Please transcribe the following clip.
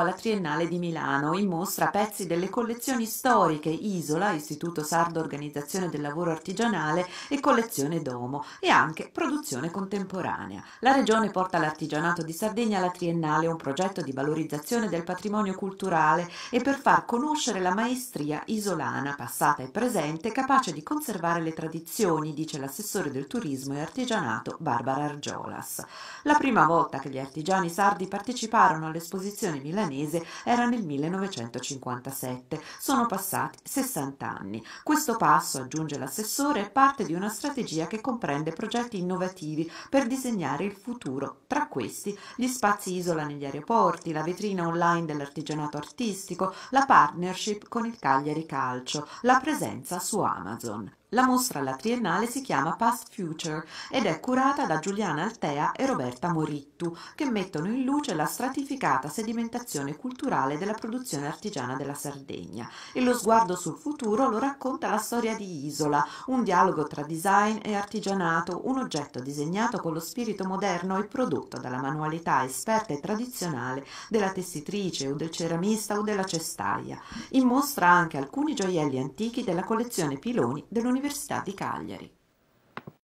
alla Triennale di Milano. In mostra pezzi delle collezioni storiche Isola, Istituto Sardo Organizzazione del Lavoro Artigianale e Collezione Domo e anche produzione contemporanea. La Regione porta l'artigianato di Sardegna alla Triennale un progetto di valorizzazione del patrimonio culturale e per far conoscere la maestria isolana, passata e presente, capace di conservare le tradizioni, dice l'assessore del turismo e artigianato Barbara Argiolas. La prima volta che gli artigiani sardi parteciparono all'esposizione milanese milanese era nel 1957. Sono passati 60 anni. Questo passo, aggiunge l'assessore, è parte di una strategia che comprende progetti innovativi per disegnare il futuro. Tra questi, gli spazi isola negli aeroporti, la vetrina online dell'artigianato artistico, la partnership con il Cagliari Calcio, la presenza su Amazon. La mostra alla triennale si chiama Past Future ed è curata da Giuliana Altea e Roberta Morittu, che mettono in luce la stratificata sedimentazione culturale della produzione artigiana della Sardegna. E lo sguardo sul futuro lo racconta la storia di Isola, un dialogo tra design e artigianato, un oggetto disegnato con lo spirito moderno e prodotto dalla manualità esperta e tradizionale della tessitrice o del ceramista o della cestaia. In mostra anche alcuni gioielli antichi della collezione Piloni dell'Università all'Università di Cagliari.